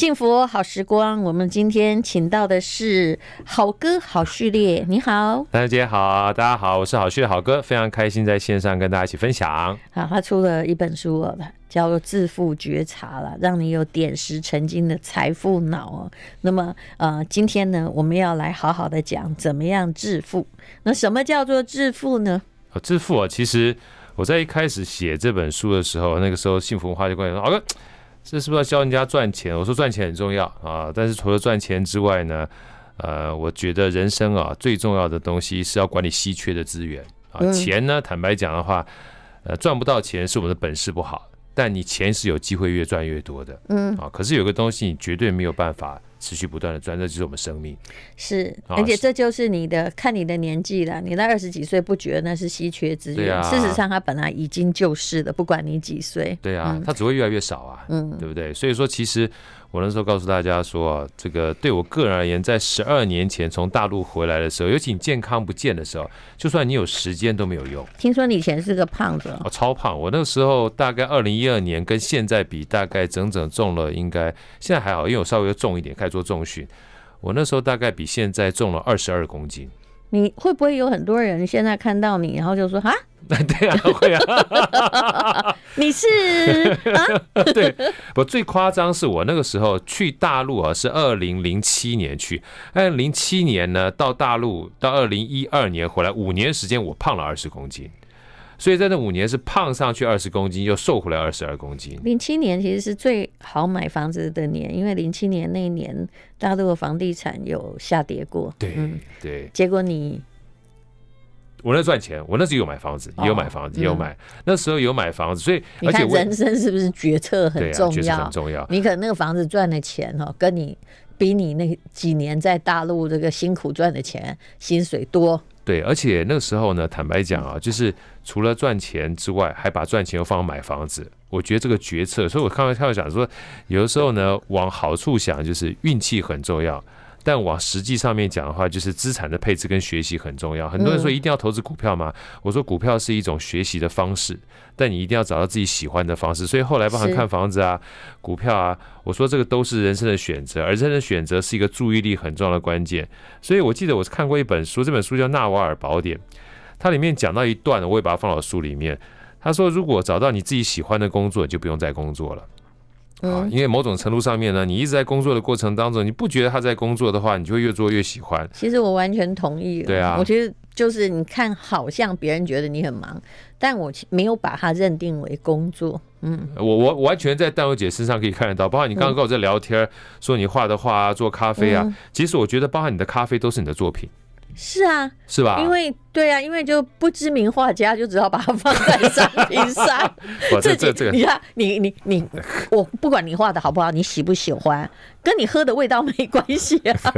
幸福好时光，我们今天请到的是好哥好序列。你好，大家好，大家好，我是好序列好哥，非常开心在线上跟大家一起分享。好，他出了一本书，叫做《致富觉察》了，让你有点石成金的财富脑。那么，呃，今天呢，我们要来好好的讲怎么样致富。那什么叫做致富呢？致富啊，其实我在一开始写这本书的时候，那个时候幸福文化就过来说，好哥。这是不是要教人家赚钱？我说赚钱很重要啊，但是除了赚钱之外呢，呃，我觉得人生啊最重要的东西是要管理稀缺的资源啊。钱呢，坦白讲的话，呃，赚不到钱是我们的本事不好。但你钱是有机会越赚越多的，嗯啊，可是有个东西你绝对没有办法持续不断的赚，这就是我们生命。是，而且这就是你的看你的年纪了。你那二十几岁不觉得那是稀缺资源，事实上他本来已经就是的，不管你几岁。对啊，他只会越来越少啊，嗯，对不对？所以说其实。我那时候告诉大家说啊，这个对我个人而言，在十二年前从大陆回来的时候，尤其你健康不健的时候，就算你有时间都没有用。听说你以前是个胖子，哦，超胖。我那个时候大概二零一二年跟现在比，大概整整重了，应该现在还好，因为我稍微重一点，开始做重训。我那时候大概比现在重了二十二公斤。你会不会有很多人现在看到你，然后就说啊？对啊，会啊。你是啊？对，不最夸张是我那个时候去大陆啊，是二零零七年去，零零七年呢到大陆，到二零一二年回来五年时间，我胖了二十公斤。所以在那五年是胖上去二十公斤，又瘦回来二十二公斤。零七年其实是最好买房子的年，因为零七年那一年大陆的房地产有下跌过。对对。结果你，我那赚钱，我那时候有买房子，也有买房子，也有买，那时候有买房子，所以你看人生是不是决策很重要？很重要。你可能那个房子赚的钱哈，跟你比你那几年在大陆这个辛苦赚的钱薪水多。对，而且那个时候呢，坦白讲啊，就是除了赚钱之外，还把赚钱又放买房子。我觉得这个决策，所以我开玩笑讲说，有的时候呢，往好处想，就是运气很重要。但往实际上面讲的话，就是资产的配置跟学习很重要。很多人说一定要投资股票嘛，我说股票是一种学习的方式，但你一定要找到自己喜欢的方式。所以后来帮含看房子啊，股票啊，我说这个都是人生的选择，而人生的选择是一个注意力很重要的关键。所以我记得我是看过一本书，这本书叫《纳瓦尔宝典》，它里面讲到一段，我也把它放到书里面。他说，如果找到你自己喜欢的工作，就不用再工作了。啊，因为某种程度上面呢，你一直在工作的过程当中，你不觉得他在工作的话，你就会越做越喜欢。其实我完全同意。对啊，我觉得就是你看，好像别人觉得你很忙，但我没有把它认定为工作。嗯，我我完全在淡茹姐身上可以看得到，包括你刚刚跟我在聊天，说你画的画啊，做咖啡啊，其实我觉得，包括你的咖啡都是你的作品。是啊，是吧？因为。对呀，因为就不知名画家就只好把它放在商品上，自己你看，你你你，我不管你画的好不好，你喜不喜欢，跟你喝的味道没关系啊。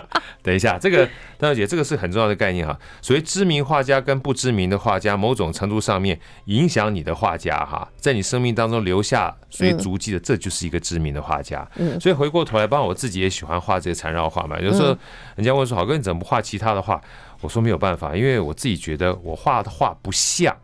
等一下，这个大小姐，这个是很重要的概念哈。所谓知名画家跟不知名的画家，某种程度上面影响你的画家哈，在你生命当中留下所以足迹的，这就是一个知名的画家。所以回过头来，帮我自己也喜欢画这些缠绕画嘛，有时候人家问说：“好哥，你怎么不画其他的画？”我说没有办法，因为我自己觉得我画的画不像，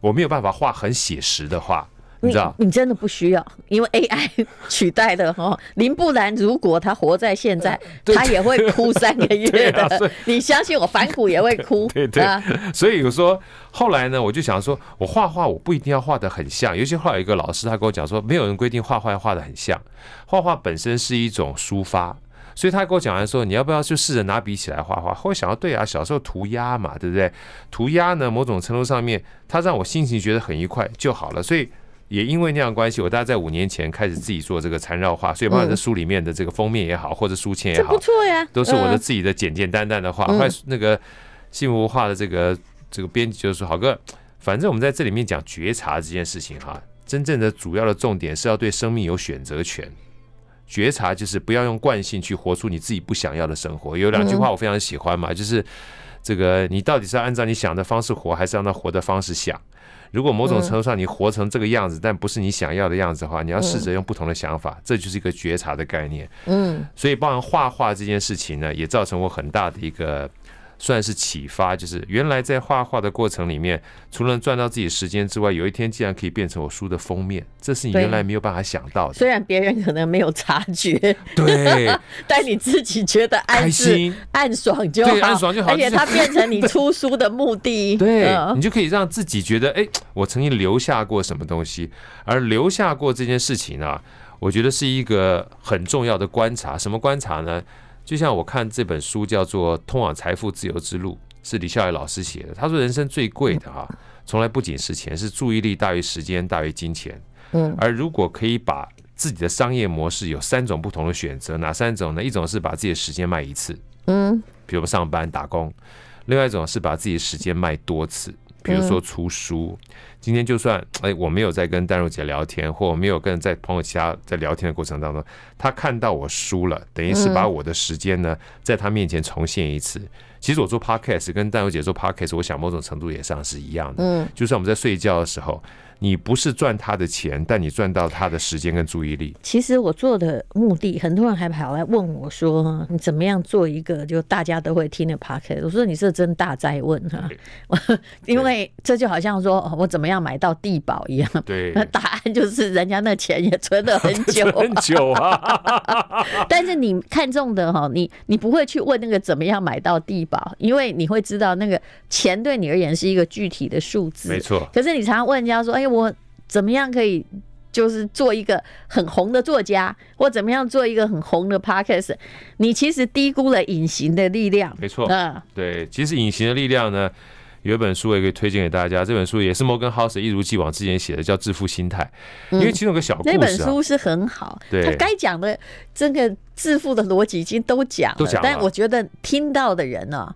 我没有办法画很写实的画，你知道？你真的不需要，因为 AI 取代的哈。林布兰如果他活在现在，他也会哭三个月的。你相信我，反骨也会哭，对吧？所以我说，后来呢，我就想说，我画画我不一定要画的很像，尤其后来一个老师他跟我讲说，没有人规定画画画的很像，画画本身是一种抒发。所以他跟我讲完说，你要不要就试着拿笔起来画画？来想到，对啊，小时候涂鸦嘛，对不对？涂鸦呢，某种程度上面，它让我心情觉得很愉快就好了。所以也因为那样关系，我大概在五年前开始自己做这个缠绕画，所以把这书里面的这个封面也好，或者书签也好，不错呀，都是我的自己的简简单单的画。后来那个幸福画的这个这个编辑就说：“好哥，反正我们在这里面讲觉察这件事情哈，真正的主要的重点是要对生命有选择权。”觉察就是不要用惯性去活出你自己不想要的生活。有两句话我非常喜欢嘛，就是这个你到底是按照你想的方式活，还是按照活的方式想？如果某种程度上你活成这个样子，但不是你想要的样子的话，你要试着用不同的想法。这就是一个觉察的概念。嗯，所以包含画画这件事情呢，也造成我很大的一个。算是启发，就是原来在画画的过程里面，除了赚到自己时间之外，有一天竟然可以变成我书的封面，这是你原来没有办法想到的。虽然别人可能没有察觉，对，但你自己觉得安心、暗爽就好，暗爽就好。而且它变成你出书的目的，对你就可以让自己觉得，哎，我曾经留下过什么东西，而留下过这件事情啊，我觉得是一个很重要的观察。什么观察呢？就像我看这本书叫做《通往财富自由之路》，是李笑来老师写的。他说，人生最贵的哈，从来不仅是钱，是注意力大于时间大于金钱。嗯，而如果可以把自己的商业模式有三种不同的选择，哪三种呢？一种是把自己的时间卖一次，嗯，比如上班打工；，另外一种是把自己的时间卖多次。比如说出书，今天就算 哎，我没有在跟丹如姐聊天，或我没有跟在朋友其他在聊天的过程当中，她看到我输了，等于是把我的时间呢，在她面前重现一次。其实我做 podcast，跟丹如姐做 podcast，我想某种程度也上是一样的，嗯，就算我们在睡觉的时候。你不是赚他的钱，但你赚到他的时间跟注意力。其实我做的目的，很多人还跑来问我说：“你怎么样做一个就大家都会听的 p o c k e t 我说：“你是真大灾问哈，因为这就好像说我怎么样买到地保一样。”对，案。就是人家那钱也存了很久，很久啊。但是你看中的哈，你你不会去问那个怎么样买到地保，因为你会知道那个钱对你而言是一个具体的数字。没错。可是你常常问人家说：“哎，我怎么样可以就是做一个很红的作家，或怎么样做一个很红的 pocket？” 你其实低估了隐形的力量。没错。嗯，对，其实隐形的力量呢。有本书也可以推荐给大家，这本书也是摩根 House 一如既往之前写的，叫《致富心态》，因为其中个小故事，那本书是很好，对，它该讲的这个致富的逻辑已经都讲了，但我觉得听到的人呢。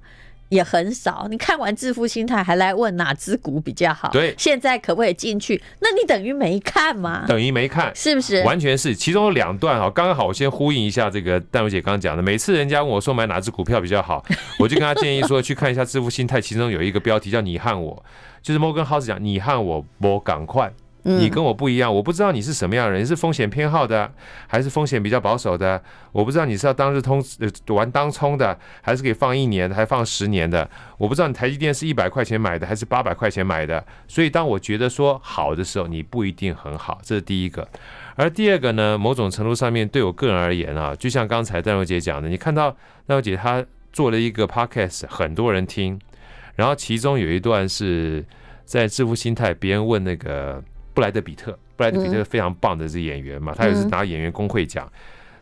也很少，你看完《致富心态》还来问哪只股比较好？对，现在可不可以进去？那你等于没看吗？等于没看，是不是？完全是。其中有两段啊，刚刚好我先呼应一下这个戴茹姐刚刚讲的。每次人家问我说买哪只股票比较好，我就跟他建议说去看一下《致富心态》，其中有一个标题叫“你和我”，就是摩根豪斯讲“你和我”，我赶快。你跟我不一样，我不知道你是什么样的人，是风险偏好的，还是风险比较保守的？我不知道你是要当日通呃玩当冲的，还是可以放一年，还放十年的？我不知道你台积电是一百块钱买的，还是八百块钱买的？所以当我觉得说好的时候，你不一定很好，这是第一个。而第二个呢，某种程度上面对我个人而言啊，就像刚才戴茹姐讲的，你看到戴茹姐她做了一个 podcast，很多人听，然后其中有一段是在致富心态，别人问那个。布莱德比特，布莱德比特非常棒的这演员嘛，他也是拿演员工会奖。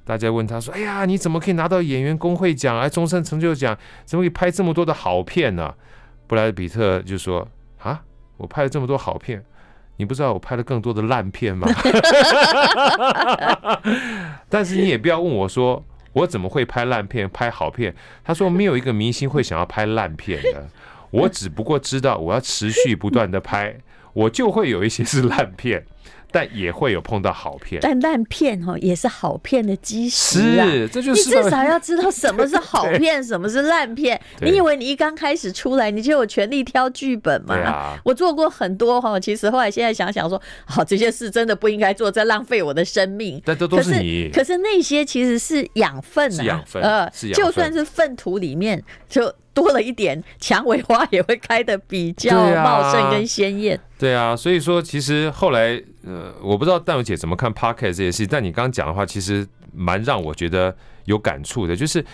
大家问他说：“哎呀，你怎么可以拿到演员工会奖？哎，终身成就奖？怎么可以拍这么多的好片呢？”布莱德比特就说：“啊，我拍了这么多好片，你不知道我拍了更多的烂片吗？” 但是你也不要问我说我怎么会拍烂片拍好片。他说：“没有一个明星会想要拍烂片的，我只不过知道我要持续不断的拍。”我就会有一些是烂片。但也会有碰到好片，但烂片哈也是好片的基石。是，这就是你至少要知道什么是好片，什么是烂片。你以为你一刚开始出来，你就有权利挑剧本吗？啊，我做过很多哈，其实后来现在想想说，好，这些事真的不应该做，在浪费我的生命。但都都是你，可是那些其实是养分啊，养分，呃，就算是粪土里面就多了一点，蔷薇花也会开的比较茂盛跟鲜艳。对啊，所以说其实后来。呃，我不知道戴伟姐怎么看 Pocket 这件事，但你刚刚讲的话，其实蛮让我觉得有感触的，就是。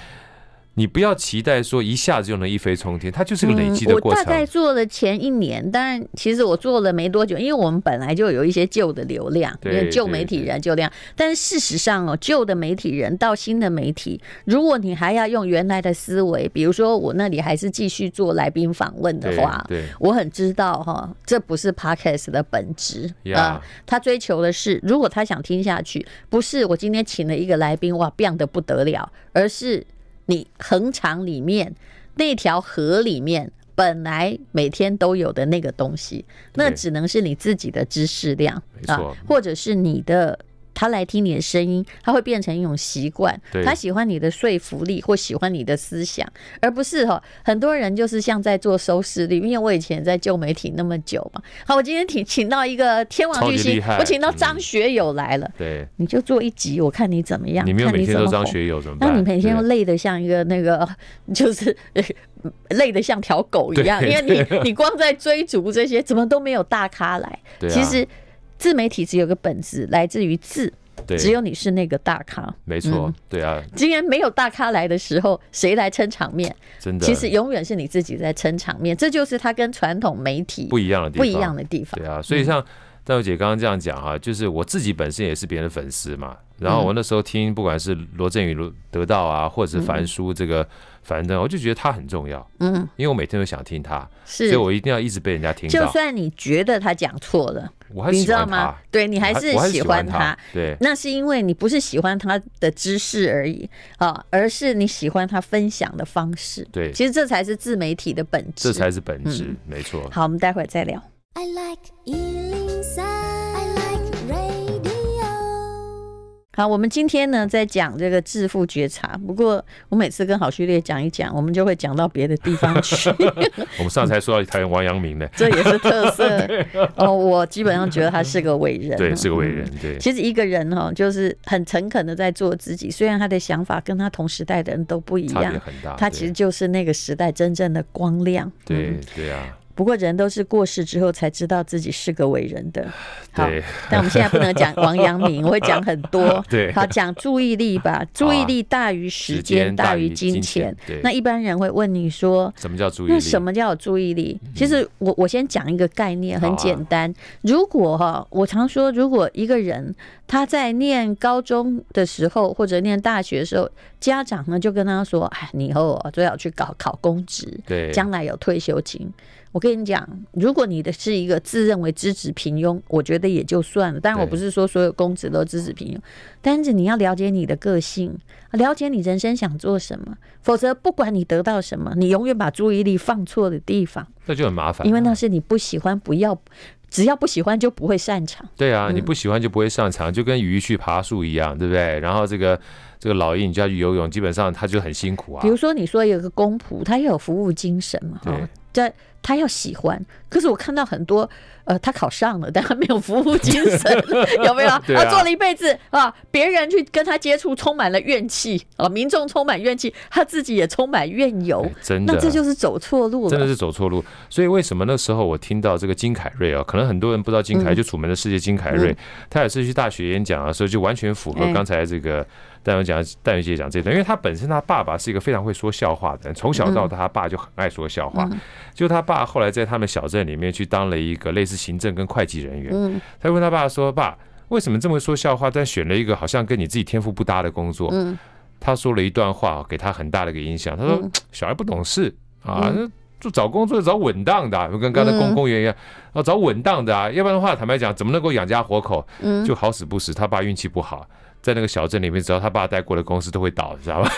你不要期待说一下子就能一飞冲天，它就是个累积的过程。我大概做了前一年，当然其实我做了没多久，因为我们本来就有一些旧的流量，旧媒体人旧量。但事实上哦，旧的媒体人到新的媒体，如果你还要用原来的思维，比如说我那里还是继续做来宾访问的话，对我很知道哈，这不是 podcast 的本质啊。他追求的是，如果他想听下去，不是我今天请了一个来宾哇变的不得了，而是你恒常里面那条河里面本来每天都有的那个东西，那只能是你自己的知识量啊，或者是你的。他来听你的声音，他会变成一种习惯。他喜欢你的说服力，或喜欢你的思想，而不是哈。很多人就是像在做收视率，因为我以前在旧媒体那么久嘛。好，我今天请请到一个天王巨星，我请到张学友来了。对，你就做一集，我看你怎么样。你没有每天都张学友，怎么？那你每天又累得像一个那个，就是 累得像条狗一样，因为你 你光在追逐这些，怎么都没有大咖来。其实。自媒体只有个本质来自于字。只有你是那个大咖，没错，对啊。今天没有大咖来的时候，谁来撑场面？真的，其实永远是你自己在撑场面，这就是它跟传统媒体不一样的不一样的地方。对啊，所以像戴姐刚刚这样讲哈，就是我自己本身也是别人的粉丝嘛。然后我那时候听，不管是罗振宇罗得到啊，或者是樊叔这个，反正我就觉得他很重要，嗯，因为我每天都想听他，所以我一定要一直被人家听到。就算你觉得他讲错了。你知道吗？对你还是喜欢他？对，那是因为你不是喜欢他的知识而已啊，而是你喜欢他分享的方式。对，其实这才是自媒体的本质。这才是本质，没错。好，我们待会儿再聊。好，我们今天呢在讲这个致富觉察。不过我每次跟郝旭烈讲一讲，我们就会讲到别的地方去。我们上次还说到谈王阳明呢，这也是特色 哦。我基本上觉得他是个伟人，对，是个伟人。对，其实一个人哈，就是很诚恳的在做自己，虽然他的想法跟他同时代的人都不一样，他其实就是那个时代真正的光亮。对对啊。不过人都是过世之后才知道自己是个伟人的。好，但我们现在不能讲王阳明，我会讲很多。对，好讲注意力吧，注意力大于时间，大于金钱。那一般人会问你说，什么叫注意？那什么叫注意力？其实我我先讲一个概念，很简单。如果哈，我常说，如果一个人他在念高中的时候或者念大学的时候，家长呢就跟他说，哎，你以后最好去搞考公职，对，将来有退休金。我跟你讲，如果你的是一个自认为资质平庸，我觉得也就算了。当然，我不是说所有公子都资质平庸，但是你要了解你的个性，了解你人生想做什么。否则，不管你得到什么，你永远把注意力放错的地方，那就很麻烦。因为那是你不喜欢不要，只要不喜欢就不会擅长。对啊，你不喜欢就不会擅长，就跟鱼去爬树一样，对不对？然后这个这个老鹰叫去游泳，基本上他就很辛苦啊。比如说，你说有个公仆，他又有服务精神嘛，在他要喜欢，可是我看到很多，呃，他考上了，但他没有服务精神，有没有啊？做了一辈子啊，别人去跟他接触充满了怨气啊，民众充满怨气，他自己也充满怨尤，真的，那这就是走错路了，真的是走错路。所以为什么那时候我听到这个金凯瑞啊，可能很多人不知道金凯就《楚门的世界》金凯瑞，他也是去大学演讲的时候，就完全符合刚才这个戴文讲、戴文杰讲这段，因为他本身他爸爸是一个非常会说笑话的，人，从小到大他爸就很爱说笑话，就他爸。爸后来在他们小镇里面去当了一个类似行政跟会计人员。嗯，他问他爸说：“爸，为什么这么说笑话？但选了一个好像跟你自己天赋不搭的工作。”嗯，他说了一段话，给他很大的一个影响。他说：“小孩不懂事啊，就找工作找稳当的，跟刚才公公务员一样，啊，找稳当的啊，要不然的话，坦白讲，怎么能够养家活口？嗯，就好死不死，他爸运气不好。”在那个小镇里面，只要他爸带过的公司都会倒，知道吧？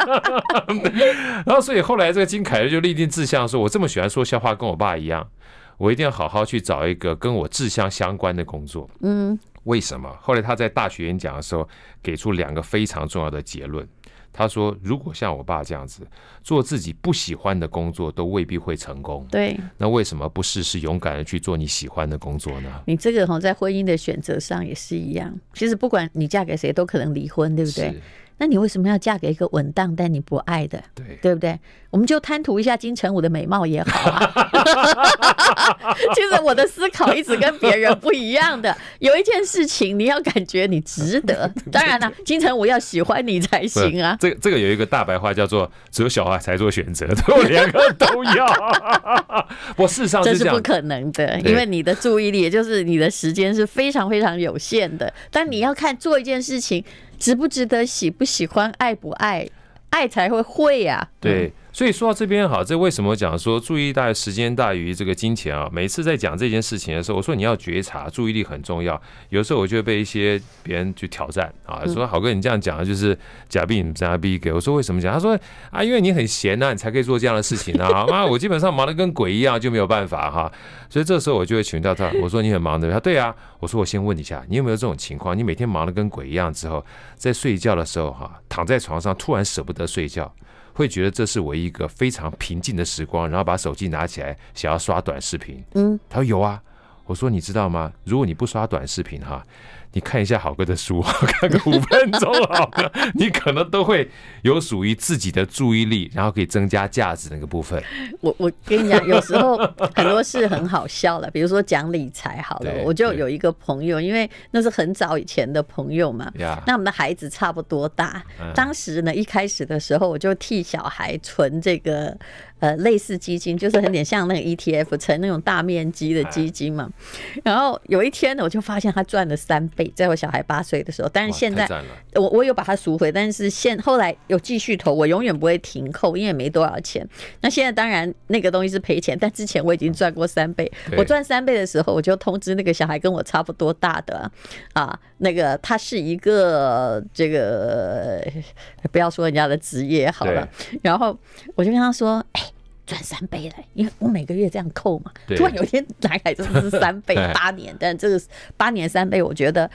然后，所以后来这个金凯瑞就立定志向，说我这么喜欢说笑话，跟我爸一样，我一定要好好去找一个跟我志向相关的工作。嗯，为什么？后来他在大学演讲的时候，给出两个非常重要的结论。他说：“如果像我爸这样子，做自己不喜欢的工作，都未必会成功。对，那为什么不试试勇敢的去做你喜欢的工作呢？”你这个哈，在婚姻的选择上也是一样。其实不管你嫁给谁都可能离婚，对不对？那你为什么要嫁给一个稳当但你不爱的？对，对不对？我们就贪图一下金城武的美貌也好。其实我的思考一直跟别人不一样的。有一件事情，你要感觉你值得。当然了，金城武要喜欢你才行啊。这个这个有一个大白话叫做：只有小孩才做选择，我两个都要。我事实上这是不可能的，因为你的注意力也就是你的时间是非常非常有限的。但你要看做一件事情。值不值得喜不喜欢爱不爱，爱才会会呀。对。所以说到这边哈，这为什么讲说注意大于时间大于这个金钱啊？每次在讲这件事情的时候，我说你要觉察，注意力很重要。有时候我就会被一些别人去挑战啊，说好哥你这样讲就是假币，假币给我说为什么讲？他说啊，因为你很闲呐，你才可以做这样的事情啊。妈，我基本上忙的跟鬼一样，就没有办法哈。所以这时候我就会请教他，我说你很忙的，他对啊。我说我先问一下，你有没有这种情况？你每天忙的跟鬼一样之后，在睡觉的时候哈，躺在床上突然舍不得睡觉。会觉得这是我一个非常平静的时光，然后把手机拿起来想要刷短视频。嗯，他说有啊，我说你知道吗？如果你不刷短视频，哈。你看一下好哥的书，看个五分钟好哥，你可能都会有属于自己的注意力，然后可以增加价值那个部分。我我跟你讲，有时候很多事很好笑了，比如说讲理财好了，我就有一个朋友，因为那是很早以前的朋友嘛，那我们的孩子差不多大，当时呢一开始的时候，我就替小孩存这个。呃，类似基金就是很点像那个 ETF，成那种大面积的基金嘛。然后有一天呢，我就发现他赚了三倍，在我小孩八岁的时候。但是现在我我有把它赎回，但是现后来又继续投，我永远不会停扣，因为没多少钱。那现在当然那个东西是赔钱，但之前我已经赚过三倍。我赚三倍的时候，我就通知那个小孩跟我差不多大的啊。那个他是一个，这个 不要说人家的职业好了，然后我就跟他说。赚三倍嘞，因为我每个月这样扣嘛，突然有一天来还是三倍 八年，但这个八年三倍，我觉得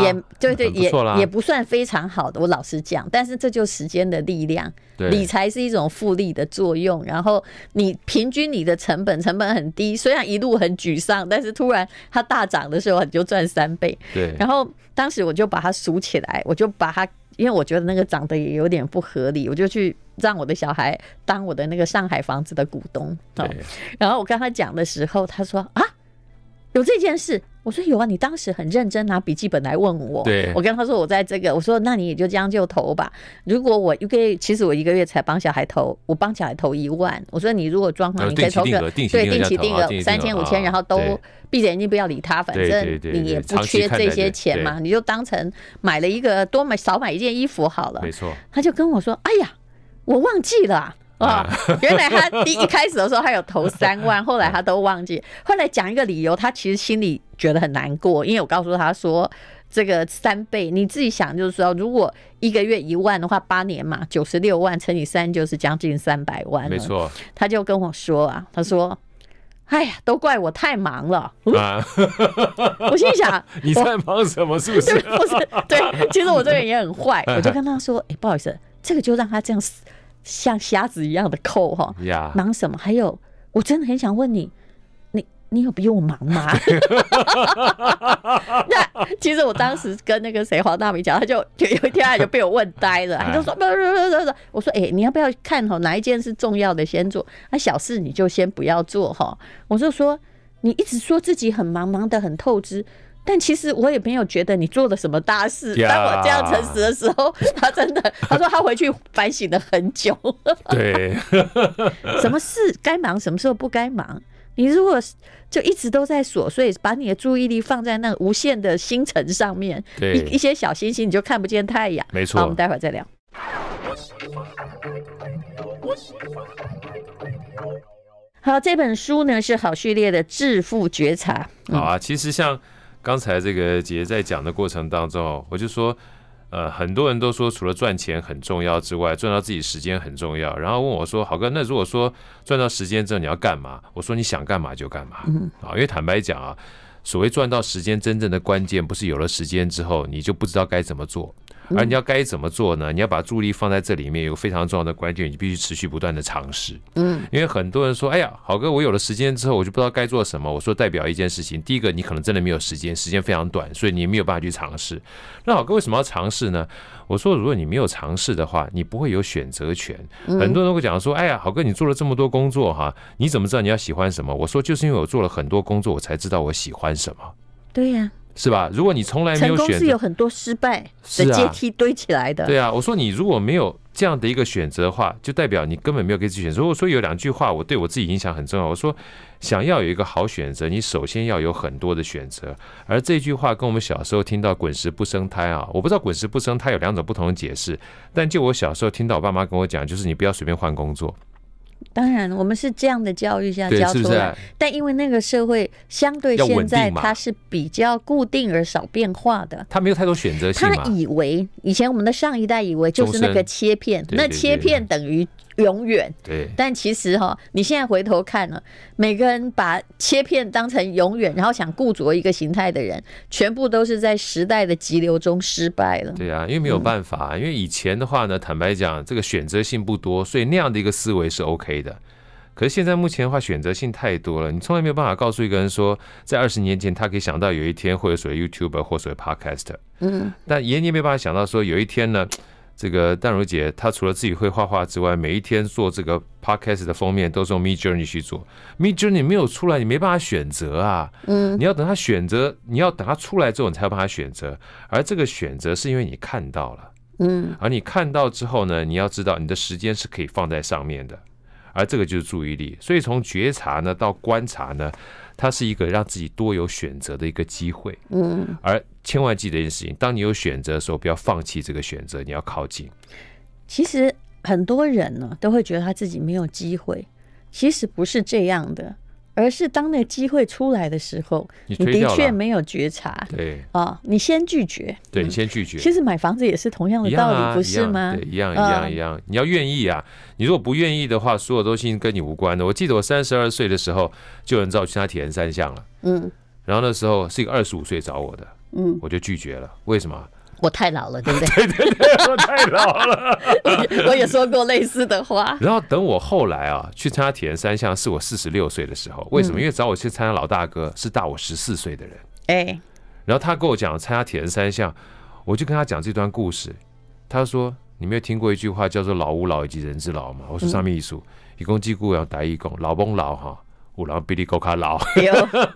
也也对对也也不算非常好的。我老实讲，但是这就时间的力量，理财是一种复利的作用。然后你平均你的成本成本很低，虽然一路很沮丧，但是突然它大涨的时候你就赚三倍。对，然后当时我就把它数起来，我就把它，因为我觉得那个涨得也有点不合理，我就去。让我的小孩当我的那个上海房子的股东。对。然后我跟他讲的时候，他说：“啊，有这件事。”我说：“有啊。”你当时很认真拿笔记本来问我。我跟他说：“我在这个。”我说：“那你也就将就投吧。如果我一个月，其实我一个月才帮小孩投，我帮小孩投一万。我说你如果状况，你可以投个对定期定额三千五千，然后都闭着眼睛不要理他，反正你也不缺这些钱嘛，你就当成买了一个多买少买一件衣服好了。没错。”他就跟我说：“哎呀。”我忘记了啊！原来他一一开始的时候，他有投三万，后来他都忘记。后来讲一个理由，他其实心里觉得很难过，因为我告诉他说，这个三倍你自己想，就是说，如果一个月一万的话，八年嘛，九十六万乘以三就是将近三百万。没错，他就跟我说啊，他说：“哎呀，都怪我太忙了。” 我心想：“ 你在忙什么？是不是？不是？对，其实我这个人也很坏。”我就跟他说：“哎，不好意思，这个就让他这样死。”像瞎子一样的扣哈，忙什么？还有，我真的很想问你，你你有比我忙吗？那其实我当时跟那个谁黄大明讲，他就就有一天他就被我问呆了，他就说不不不不不。我说哎，你要不要看哈？哪一件是重要的先做？那小事你就先不要做哈。我就说你一直说自己很忙，忙的很透支。但其实我也没有觉得你做了什么大事。当我这样诚实的时候，他真的，他说他回去反省了很久。对，什么事该忙，什么时候不该忙。你如果就一直都在琐碎，把你的注意力放在那无限的星辰上面，一一些小星星你就看不见太阳。没错，我们待会儿再聊。好，这本书呢是好序列的《致富觉察》。好啊，其实像。刚才这个姐姐在讲的过程当中，我就说，呃，很多人都说除了赚钱很重要之外，赚到自己时间很重要。然后问我说，好哥，那如果说赚到时间之后你要干嘛？我说你想干嘛就干嘛。啊，因为坦白讲啊，所谓赚到时间，真正的关键不是有了时间之后你就不知道该怎么做。而你要该怎么做呢？你要把注意力放在这里面，有个非常重要的关键，你必须持续不断的尝试。嗯，因为很多人说：“哎呀，好哥，我有了时间之后，我就不知道该做什么。”我说代表一件事情，第一个你可能真的没有时间，时间非常短，所以你没有办法去尝试。那好哥为什么要尝试呢？我说，如果你没有尝试的话，你不会有选择权。很多人会讲说：“哎呀，好哥，你做了这么多工作哈，你怎么知道你要喜欢什么？”我说，就是因为我做了很多工作，我才知道我喜欢什么。对呀。是吧？如果你从来没有成是有很多失败的阶梯堆起来的。对啊，我说你如果没有这样的一个选择的话，就代表你根本没有给自己选择。果说有两句话，我对我自己影响很重要。我说想要有一个好选择，你首先要有很多的选择。而这句话跟我们小时候听到“滚石不生胎”啊，我不知道“滚石不生胎”有两种不同的解释，但就我小时候听到我爸妈跟我讲，就是你不要随便换工作。当然，我们是这样的教育，下教出来。但因为那个社会相对现在，它是比较固定而少变化的。它没有太多选择性。他以为以前我们的上一代以为就是那个切片，那切片等于。永远对，但其实哈，你现在回头看了，每个人把切片当成永远，然后想固着一个形态的人，全部都是在时代的急流中失败了。对啊，因为没有办法，因为以前的话呢，坦白讲，这个选择性不多，所以那样的一个思维是 OK 的。可是现在目前的话，选择性太多了，你从来没有办法告诉一个人说，在二十年前，他可以想到有一天会有所谓 YouTube 或所谓 Podcast。嗯，但也你没办法想到说有一天呢。这个淡如姐，她除了自己会画画之外，每一天做这个 podcast 的封面都是用 Me Journey 去做。Me Journey 没有出来，你没办法选择啊。嗯，你要等他选择，你要等他出来之后，你才有办法选择。而这个选择是因为你看到了，嗯，而你看到之后呢，你要知道你的时间是可以放在上面的，而这个就是注意力。所以从觉察呢到观察呢。它是一个让自己多有选择的一个机会，嗯，而千万记得一件事情：，当你有选择的时候，不要放弃这个选择，你要靠近。其实很多人呢，都会觉得他自己没有机会，其实不是这样的。而是当那机会出来的时候，你的确没有觉察，对啊，你先拒绝，对，你先拒绝。其实买房子也是同样的道理，不是吗？对，一样一样一样。你要愿意啊，你如果不愿意的话，所有东西跟你无关的。我记得我三十二岁的时候就能找其他铁人三项了，嗯，然后那时候是一个二十五岁找我的，嗯，我就拒绝了，为什么？我太老了，对不 对？对对对，太老了。我也说过类似的话。然后等我后来啊，去参加铁人三项，是我四十六岁的时候。为什么？因为找我去参加老大哥是大我十四岁的人。哎。然后他跟我讲参加铁人三项，我就跟他讲这段故事。他说：“你没有听过一句话叫做‘老吾老以及人之老’吗？”我说：“上面一书，一公鸡故要打一工。老翁老哈，五郎比利高卡老。”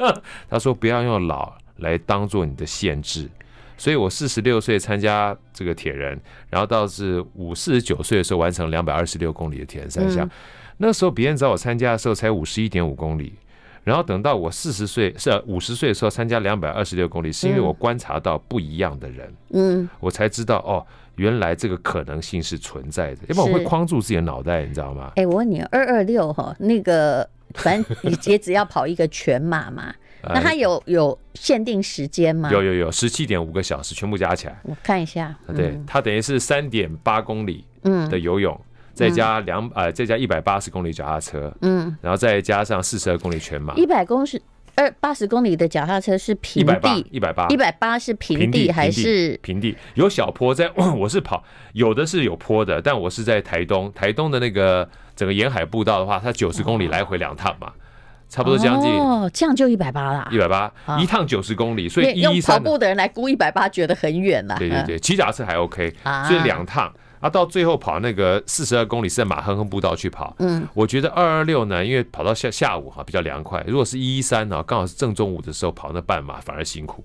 他说：“不要用老来当做你的限制。”所以，我四十六岁参加这个铁人，然后到是五四十九岁的时候完成两百二十六公里的铁人三项。那时候别人找我参加的时候才五十一点五公里，然后等到我四十岁是五十岁的时候参加两百二十六公里，是因为我观察到不一样的人，嗯，我才知道哦，原来这个可能性是存在的，因为我会框住自己的脑袋，你知道吗？哎，我问你二二六哈，那个正你截止要跑一个全马嘛？那它有有限定时间吗？有有有，十七点五个小时全部加起来。我看一下，对，它等于是三点八公里的游泳，再加两呃，再加一百八十公里脚踏车，嗯，然后再加上四十二公里全马，一百公里，呃，八十公里的脚踏车是平地，一百八，一百八，一百八是平地还是平地？有小坡在，我是跑，有的是有坡的，但我是在台东，台东的那个整个沿海步道的话，它九十公里来回两趟嘛。差不多将近哦，这样就一百八啦，一百八一趟九十公里，所以一跑步的人来估一百八觉得很远啦。对对对，骑脚踏车还 OK 啊，所以两趟啊，到最后跑那个四十二公里是在马哼哼步道去跑。嗯，我觉得二二六呢，因为跑到下下午哈比较凉快，如果是一一三呢，刚好是正中午的时候跑那半马反而辛苦，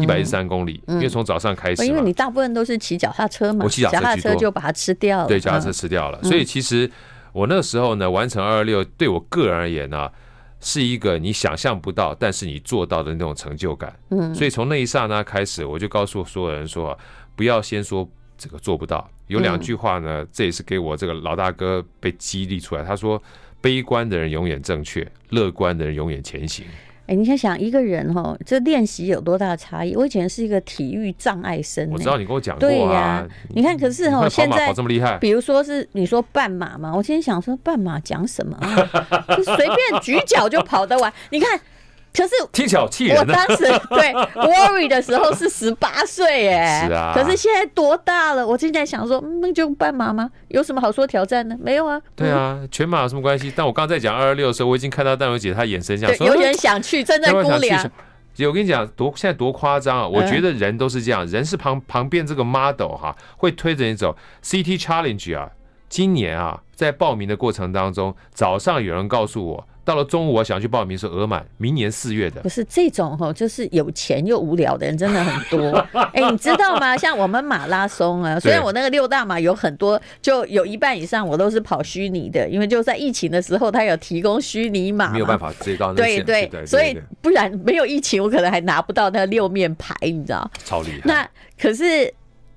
一百一十三公里，因为从早上开始，因为你大部分都是骑脚踏车嘛，脚踏车就把它吃掉了，对，脚踏车吃掉了，所以其实我那时候呢完成二二六，对我个人而言呢。是一个你想象不到，但是你做到的那种成就感。嗯，所以从那一刹那开始，我就告诉所有人说，不要先说这个做不到。有两句话呢，这也是给我这个老大哥被激励出来。他说，悲观的人永远正确，乐观的人永远前行。哎，你想想一个人哈，这练习有多大差异？我以前是一个体育障碍生，我知道你跟我讲过。对呀，你看，可是哈，现在比如说是你说半马嘛，我今天想说半马讲什么啊？就随便举脚就跑得完，你看。可是，听起来好气人我当时 对 worry 的时候是十八岁，哎，是啊。可是现在多大了？我正在想说，那就半马吗？有什么好说挑战呢？没有啊。对啊，全马有什么关系？但我刚刚在讲二二六的时候，我已经看到戴茹姐她眼神像样，有点想去，站 在孤零啊。我跟你讲，多现在多夸张啊！我觉得人都是这样，人是旁旁边这个 model 哈，会推着你走。CT challenge 啊，今年啊，在报名的过程当中，早上有人告诉我。到了中午，我想去报名，是额满，明年四月的。不是这种哦，就是有钱又无聊的人真的很多。哎，你知道吗？像我们马拉松啊，虽然我那个六大码有很多，就有一半以上我都是跑虚拟的，因为就在疫情的时候，他有提供虚拟码，没有办法追到。那。对对对，所以不然没有疫情，我可能还拿不到那六面牌，你知道超厉害。那可是。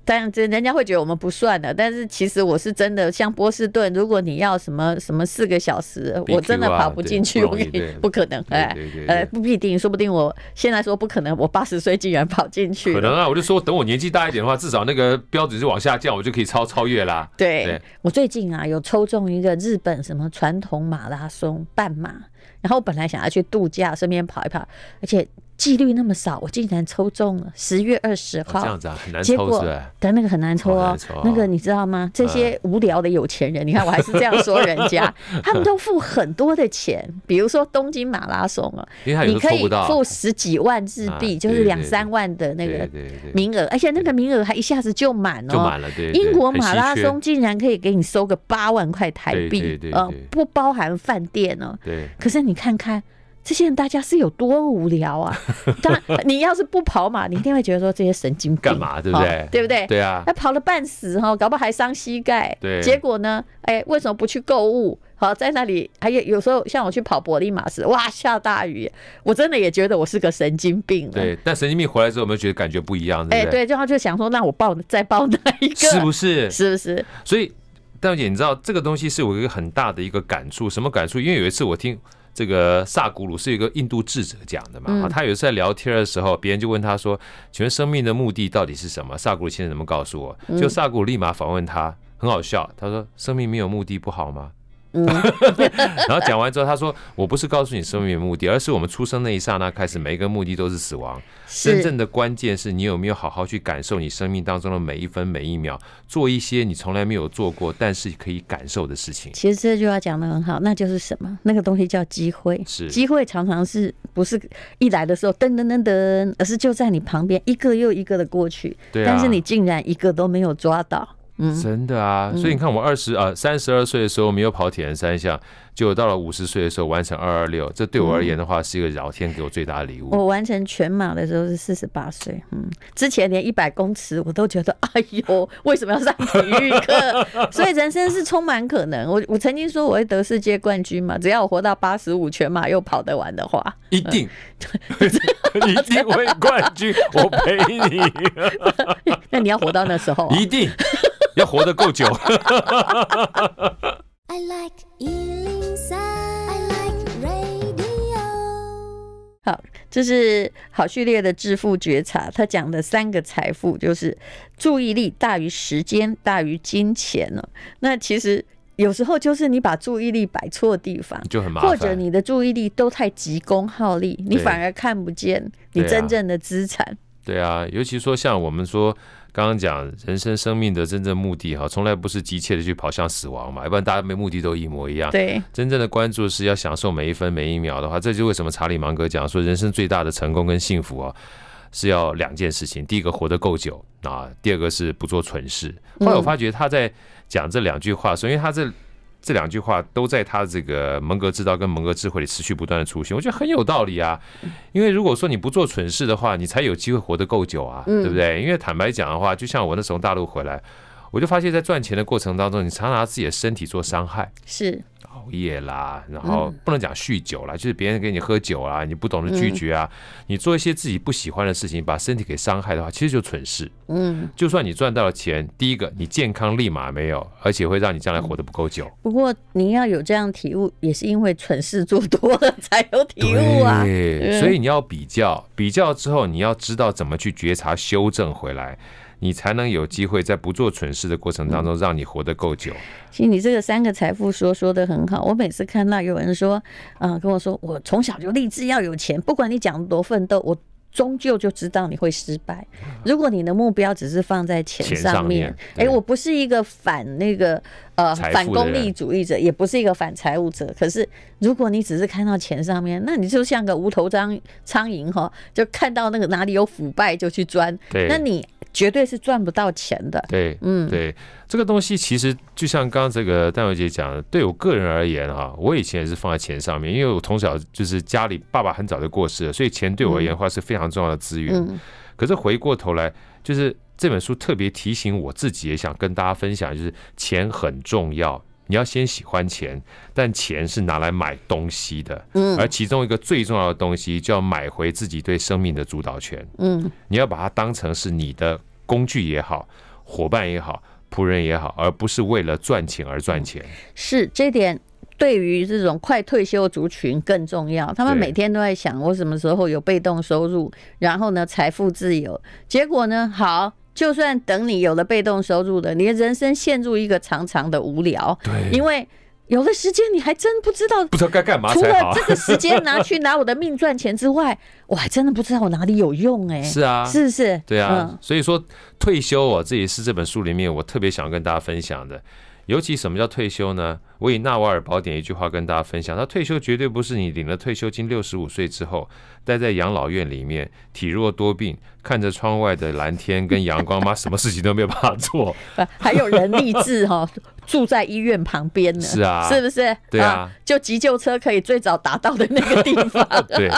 但这人家会觉得我们不算的，但是其实我是真的，像波士顿，如果你要什么什么四个小时，我真的跑不进去，我给你不可能，哎，呃，不一定，说不定我现在说不可能，我八十岁竟然跑进去。可能啊，我就说等我年纪大一点的话，至少那个标准是往下降，我就可以超超越啦。对我最近啊有抽中一个日本什么传统马拉松半马，然后本来想要去度假顺便跑一跑，而且。几率那么少，我竟然抽中了十月二十号。这样子啊，很难抽是但那个很难抽哦，那个你知道吗？这些无聊的有钱人，你看我还是这样说人家，他们都付很多的钱。比如说东京马拉松啊，你可以付十几万日币，就是两三万的那个名额，而且那个名额还一下子就满哦。就满了。对。英国马拉松竟然可以给你收个八万块台币，呃，不包含饭店哦。对。可是你看看。这些人大家是有多无聊啊！然，你要是不跑马，你一定会觉得说这些神经病干嘛，对不对？对不对？对啊，那跑了半死哈，搞不好还伤膝盖。对，结果呢？哎，为什么不去购物？好，在那里还有有时候像我去跑伯利马斯，哇，下大雨，我真的也觉得我是个神经病。对，但神经病回来之后有们有觉得感觉不一样？哎，对，就他就想说，那我报再报哪一个？是不是？是不是？所以大姐，你知道这个东西是我一个很大的一个感触，什么感触？因为有一次我听。这个萨古鲁是一个印度智者讲的嘛，他有一次在聊天的时候，别人就问他说：“请问生命的目的到底是什么？”萨古鲁先生怎么告诉我？就萨古立马反问他，很好笑。他说：“生命没有目的不好吗？” 然后讲完之后，他说：“我不是告诉你生命的目的，而是我们出生那一刹那开始，每一个目的都是死亡。”真正的关键是你有没有好好去感受你生命当中的每一分每一秒，做一些你从来没有做过但是可以感受的事情。其实这句话讲的很好，那就是什么？那个东西叫机会。是，机会常常是不是一来的时候噔噔噔噔，而是就在你旁边一个又一个的过去，但是你竟然一个都没有抓到。真的啊，所以你看，我二十啊三十二岁的时候没有跑铁人三项，就到了五十岁的时候完成二二六，这对我而言的话是一个老天给我最大的礼物。我完成全马的时候是四十八岁，嗯，之前连一百公尺我都觉得，哎呦，为什么要上体育课？所以人生是充满可能。我我曾经说我会得世界冠军嘛，只要我活到八十五，全马又跑得完的话，一定 一定会冠军，我陪你。那你要活到那时候，一定。要活得够久。I like，I like radio。好，这是好序列的致富觉察，他讲的三个财富就是注意力大于时间，大于金钱了。那其实有时候就是你把注意力摆错地方，就很麻烦；或者你的注意力都太急功好利，你反而看不见你真正的资产。对啊，尤其说像我们说。刚刚讲人生生命的真正目的哈，从来不是急切的去跑向死亡嘛，要不然大家没目的都一模一样。对，真正的关注是要享受每一分每一秒的话，这就为什么查理芒格讲说人生最大的成功跟幸福啊，是要两件事情，第一个活得够久啊，第二个是不做蠢事。后来我发觉他在讲这两句话，所以他这。这两句话都在他这个蒙格之道跟蒙格智慧里持续不断的出现，我觉得很有道理啊。因为如果说你不做蠢事的话，你才有机会活得够久啊，对不对？因为坦白讲的话，就像我那时候大陆回来，我就发现在赚钱的过程当中，你常常拿自己的身体做伤害。是。熬夜啦，然后不能讲酗酒啦，就是别人给你喝酒啊，你不懂得拒绝啊，你做一些自己不喜欢的事情，把身体给伤害的话，其实就蠢事。嗯，就算你赚到了钱，第一个你健康立马没有，而且会让你将来活得不够久。不过您要有这样体悟，也是因为蠢事做多了才有体悟啊。所以你要比较，比较之后你要知道怎么去觉察、修正回来。你才能有机会在不做蠢事的过程当中，让你活得够久。其实你这个三个财富说说的很好，我每次看到有人说，嗯，跟我说我从小就立志要有钱，不管你讲多奋斗，我终究就知道你会失败。如果你的目标只是放在钱上面，哎，我不是一个反那个。呃，反功利主义者也不是一个反财务者，可是如果你只是看到钱上面，那你就像个无头张苍蝇哈，就看到那个哪里有腐败就去钻，那你绝对是赚不到钱的。对，嗯，对，这个东西其实就像刚刚这个戴维姐讲的，对我个人而言哈，我以前也是放在钱上面，因为我从小就是家里爸爸很早就过世了，所以钱对我而言的话是非常重要的资源。嗯，可是回过头来就是。这本书特别提醒我自己，也想跟大家分享，就是钱很重要，你要先喜欢钱，但钱是拿来买东西的，嗯，而其中一个最重要的东西，就要买回自己对生命的主导权，嗯，你要把它当成是你的工具也好，伙伴也好，仆人也好，而不是为了赚钱而赚钱。是这点对于这种快退休族群更重要，他们每天都在想我什么时候有被动收入，然后呢财富自由，结果呢好。就算等你有了被动收入的，你的人生陷入一个长长的无聊。对，因为有了时间，你还真不知道不知道该干嘛。除了这个时间拿去拿我的命赚钱之外，我 还真的不知道我哪里有用哎。是啊，是不是？对啊，所以说退休啊，这也是这本书里面我特别想跟大家分享的。尤其什么叫退休呢？我以纳瓦尔宝典一句话跟大家分享，他退休绝对不是你领了退休金六十五岁之后待在养老院里面，体弱多病，看着窗外的蓝天跟阳光，妈，什么事情都没有办法做。还有人励志哈，住在医院旁边呢，是啊，是不是？对啊，就急救车可以最早达到的那个地方。对。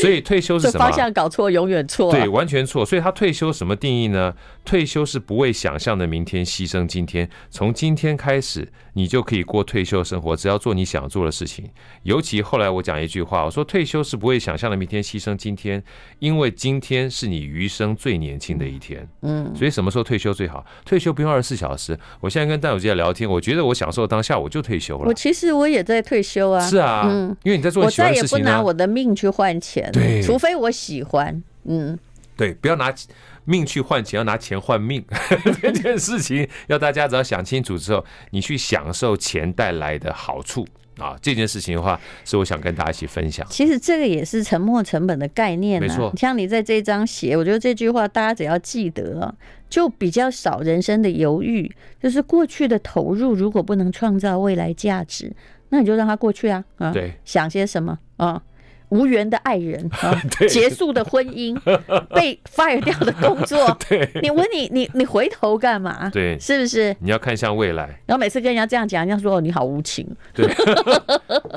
所以退休是什么？方向搞错，永远错。对，完全错。所以他退休什么定义呢？退休是不为想象的明天牺牲今天，从今天开始，你就可以过退休生活，只要做你想做的事情。尤其后来我讲一句话，我说退休是不为想象的明天牺牲今天，因为今天是你余生最年轻的一天。嗯，所以什么时候退休最好？退休不用二十四小时。我现在跟戴永杰聊天，我觉得我享受当下，我就退休了。我其实我也在退休啊，是啊，嗯，因为你在做你喜欢的事情我再也不拿我的命去换钱。对，除非我喜欢，嗯，对，不要拿命去换钱，要拿钱换命。这件事情要大家只要想清楚之后，你去享受钱带来的好处啊。这件事情的话，是我想跟大家一起分享。其实这个也是沉没成本的概念啊，没错，像你在这张写，我觉得这句话大家只要记得，就比较少人生的犹豫。就是过去的投入，如果不能创造未来价值，那你就让它过去啊。啊，对，想些什么啊？无缘的爱人，结束的婚姻，被 fire 掉的工作，你问你，你你回头干嘛？对，是不是？你要看向未来。然后每次跟人家这样讲，人家说：“你好无情。”对，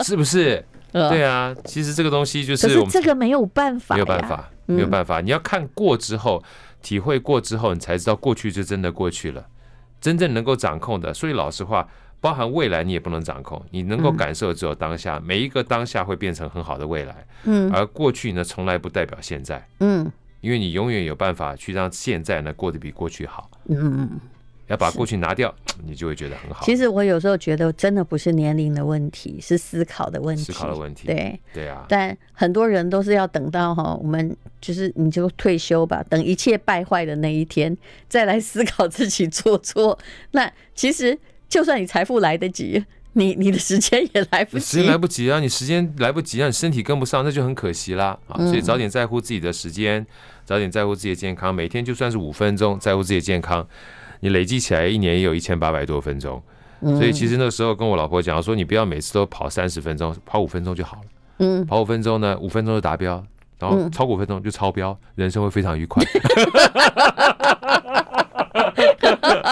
是不是？对啊，其实这个东西就是可是这个没有办法，没有办法，没有办法。你要看过之后，体会过之后，你才知道过去就真的过去了。真正能够掌控的，所以老实话。包含未来，你也不能掌控。你能够感受只有当下，每一个当下会变成很好的未来。嗯，而过去呢，从来不代表现在。嗯，因为你永远有办法去让现在呢过得比过去好。嗯嗯，要把过去拿掉，你就会觉得很好。其实我有时候觉得，真的不是年龄的问题，是思考的问题。思考的问题，对对啊。但很多人都是要等到哈，我们就是你就退休吧，等一切败坏的那一天，再来思考自己做错。那其实。就算你财富来得及，你你的时间也来不及，时间来不及啊！你时间来不及啊，你身体跟不上，那就很可惜啦。啊，所以早点在乎自己的时间，早点在乎自己的健康。每天就算是五分钟在乎自己的健康，你累积起来一年也有一千八百多分钟。所以其实那时候跟我老婆讲说，你不要每次都跑三十分钟，跑五分钟就好了。嗯，跑五分钟呢，五分钟就达标，然后超五分钟就超标，人生会非常愉快。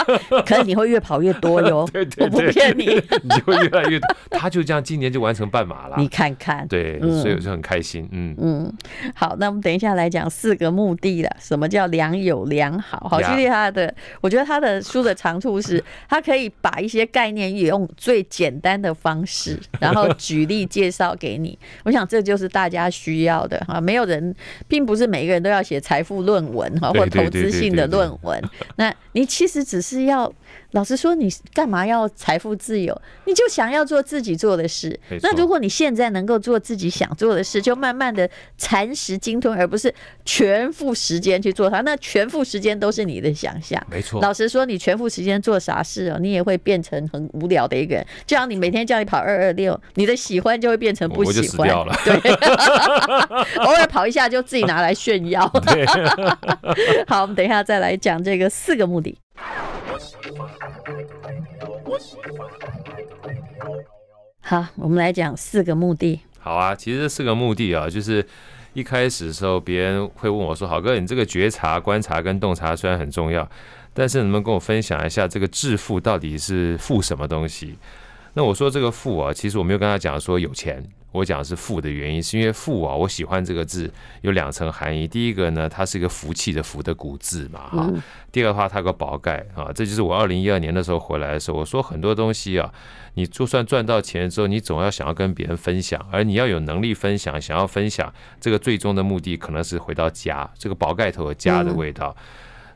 可能你会越跑越多哟，我不骗你，你会越来越多。他就这样，今年就完成半马了。你看看，对，所以我就很开心。嗯嗯，好，那我们等一下来讲四个目的了。什么叫良友良好？好，谢谢他的，我觉得他的书的长处是，他可以把一些概念也用最简单的方式，然后举例介绍给你。我想这就是大家需要的哈。没有人，并不是每个人都要写财富论文哈，或投资性的论文。那你其实只是。是要老实说，你干嘛要财富自由？你就想要做自己做的事。那如果你现在能够做自己想做的事，就慢慢的蚕食鲸吞，而不是全副时间去做它。那全副时间都是你的想象，没错。老实说，你全副时间做啥事哦，你也会变成很无聊的一个人。就像你每天叫你跑二二六，你的喜欢就会变成不喜欢。对，偶尔跑一下就自己拿来炫耀。好，我们等一下再来讲这个四个目的。好，我们来讲四个目的。好啊，其实这四个目的啊，就是一开始的时候，别人会问我说：“好哥，你这个觉察、观察跟洞察虽然很重要，但是能不能跟我分享一下这个致富到底是富什么东西？”那我说这个富啊，其实我没有跟他讲说有钱。我讲是“富”的原因，是因为“富”啊，我喜欢这个字，有两层含义。第一个呢，它是一个福气的“福”的古字嘛，哈。第二个话，它有个宝盖啊，这就是我二零一二年的时候回来的时候，我说很多东西啊，你就算赚到钱之后，你总要想要跟别人分享，而你要有能力分享，想要分享，这个最终的目的可能是回到家，这个宝盖头有家的味道。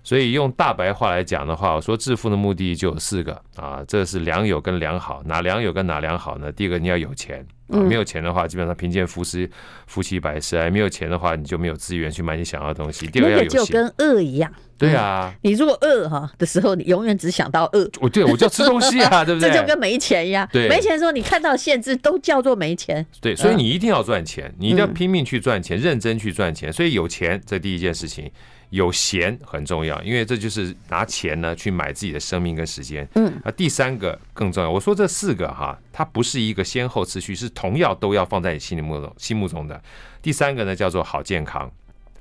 所以用大白话来讲的话，我说致富的目的就有四个啊，这是良友跟良好，哪良友跟哪良好呢？第一个你要有钱啊，没有钱的话，基本上贫贱夫妻夫妻百事哀；没有钱的话，你就没有资源去买你想要的东西。第二个就跟饿一样，对啊，你如果饿哈的时候，你永远只想到饿。我对我就要吃东西啊，对不对？这就跟没钱一样，没钱的时候你看到限制都叫做没钱。对，所以你一定要赚钱，你一定要拼命去赚钱，认真去赚钱。所以有钱这第一件事情。有闲很重要，因为这就是拿钱呢去买自己的生命跟时间。嗯啊，第三个更重要。我说这四个哈，它不是一个先后次序，是同样都要放在你心里目中、心目中的。第三个呢叫做好健康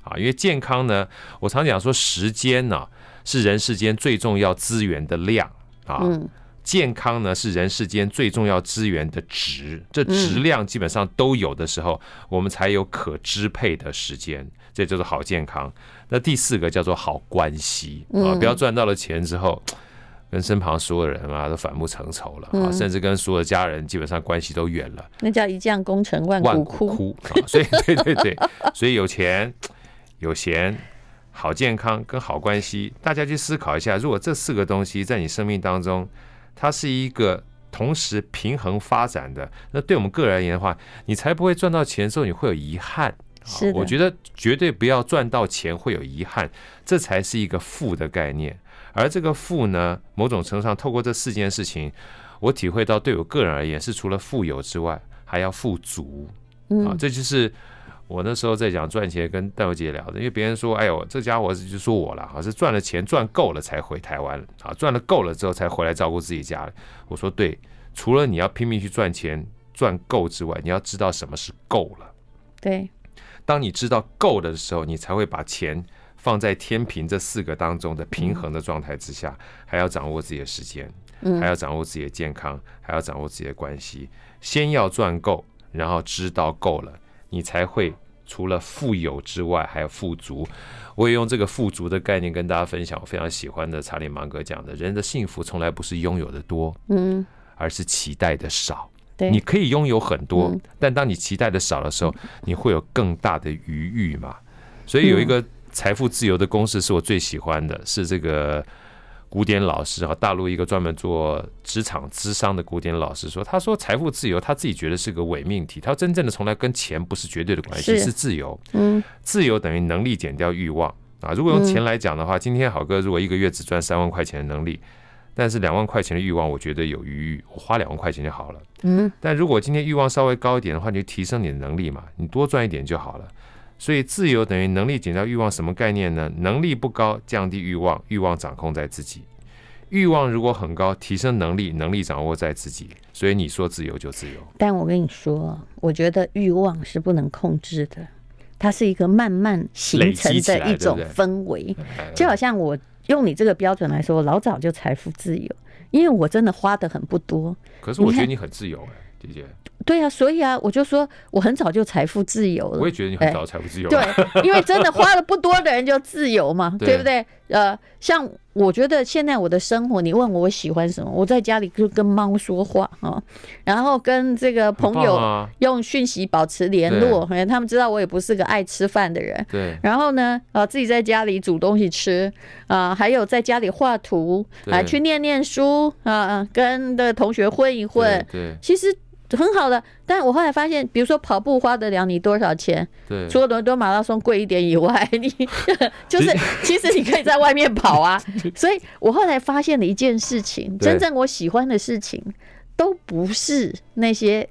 啊，因为健康呢，我常讲说时间呢是人世间最重要资源的量啊，健康呢是人世间最重要资源的值。这值量基本上都有的时候，我们才有可支配的时间，这就是好健康。那第四个叫做好关系啊！不要赚到了钱之后，跟身旁所有人啊都反目成仇了啊，甚至跟所有的家人基本上关系都远了。那叫一将功成万骨枯啊！所以，对对对，所以有钱、有闲、好健康跟好关系，大家去思考一下，如果这四个东西在你生命当中，它是一个同时平衡发展的，那对我们个人而言的话，你才不会赚到钱之后你会有遗憾。是，我觉得绝对不要赚到钱会有遗憾，这才是一个富的概念。而这个富呢，某种程度上透过这四件事情，我体会到对我个人而言是除了富有之外，还要富足。嗯，啊，这就是我那时候在讲赚钱跟戴维姐聊的，因为别人说，哎呦，这家伙就说我了，啊，是赚了钱赚够了才回台湾，啊，赚了够了之后才回来照顾自己家。我说对，除了你要拼命去赚钱赚够之外，你要知道什么是够了。对。当你知道够了的时候，你才会把钱放在天平这四个当中的平衡的状态之下，还要掌握自己的时间，还要掌握自己的健康，还要掌握自己的关系。先要赚够，然后知道够了，你才会除了富有之外，还有富足。我也用这个富足的概念跟大家分享。我非常喜欢的查理芒格讲的，人的幸福从来不是拥有的多，嗯，而是期待的少。你可以拥有很多，但当你期待的少的时候，你会有更大的余欲嘛？所以有一个财富自由的公式是我最喜欢的，是这个古典老师哈，大陆一个专门做职场资商的古典老师说，他说财富自由他自己觉得是个伪命题，他真正的从来跟钱不是绝对的关系，是自由。嗯，自由等于能力减掉欲望啊。如果用钱来讲的话，今天好哥如果一个月只赚三万块钱的能力。但是两万块钱的欲望，我觉得有余裕，我花两万块钱就好了。嗯，但如果今天欲望稍微高一点的话，你就提升你的能力嘛，你多赚一点就好了。所以自由等于能力减掉欲望，什么概念呢？能力不高，降低欲望，欲望掌控在自己；欲望如果很高，提升能力，能力掌握在自己。所以你说自由就自由。但我跟你说，我觉得欲望是不能控制的。它是一个慢慢形成的一种氛围，就好像我用你这个标准来说，老早就财富自由，因为我真的花的很不多。可是我觉得你很自由，哎，姐姐。对呀，所以啊，我就说我很早就财富自由了。我也觉得你很早财富自由。对，因为真的花的不多的人就自由嘛，对不对？呃，像我觉得现在我的生活，你问我喜欢什么，我在家里就跟猫说话啊，然后跟这个朋友用讯息保持联络，他们知道我也不是个爱吃饭的人。对。然后呢，啊，自己在家里煮东西吃啊，还有在家里画图啊，去念念书啊，跟的同学混一混。对。其实。很好的，但我后来发现，比如说跑步花得了你多少钱？对，除了伦敦马拉松贵一点以外，你 就是 其实你可以在外面跑啊。所以我后来发现了一件事情：真正我喜欢的事情，都不是那些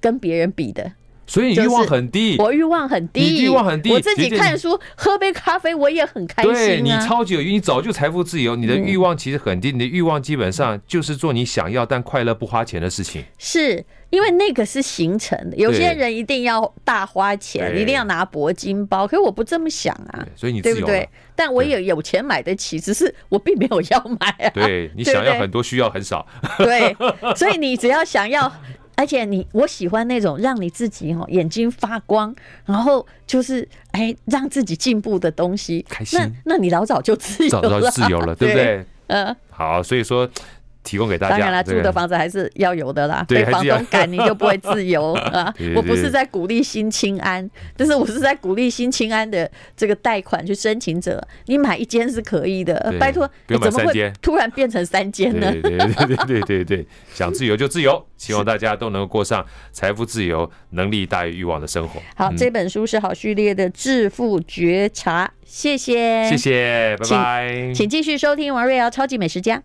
跟别人比的。所以你欲望很低，我欲望很低，欲望很低，我自己看书、喝杯咖啡，我也很开心。对你超级有欲，你早就财富自由，你的欲望其实很低，你的欲望基本上就是做你想要但快乐不花钱的事情。是。因为那个是行程的，有些人一定要大花钱，一定要拿铂金包。可是我不这么想啊，所以你对不对？但我也有钱买得起，只是我并没有要买。对你想要很多，需要很少。对，所以你只要想要，而且你我喜欢那种让你自己哦眼睛发光，然后就是哎让自己进步的东西。开心，那你老早就自由了，自由了，对不对？嗯，好，所以说。提供给大家，当然了，住的房子还是要有的啦。被房东赶你就不会自由 啊！我不是在鼓励新青安，但是我是在鼓励新青安的这个贷款去申请者，你买一间是可以的。拜托，你怎么会突然变成三间呢？对对对，想自由就自由，希望大家都能够过上财富自由、能力大于欲望的生活。好，这本书是好序列的《致富觉察》。谢谢，谢谢，拜拜。请继续收听王瑞瑶超级美食家。